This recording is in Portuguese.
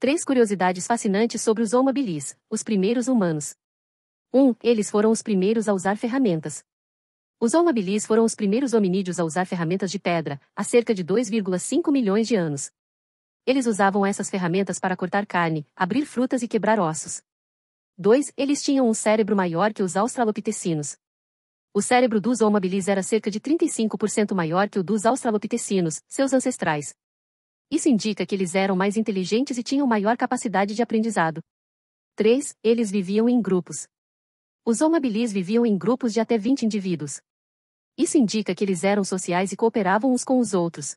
Três curiosidades fascinantes sobre os Homo habilis, os primeiros humanos. 1. Um, eles foram os primeiros a usar ferramentas. Os Homo habilis foram os primeiros hominídeos a usar ferramentas de pedra, há cerca de 2,5 milhões de anos. Eles usavam essas ferramentas para cortar carne, abrir frutas e quebrar ossos. 2. Eles tinham um cérebro maior que os australopitecinos. O cérebro dos Homo habilis era cerca de 35% maior que o dos australopitecinos, seus ancestrais, isso indica que eles eram mais inteligentes e tinham maior capacidade de aprendizado. 3. Eles viviam em grupos. Os omabilis viviam em grupos de até 20 indivíduos. Isso indica que eles eram sociais e cooperavam uns com os outros.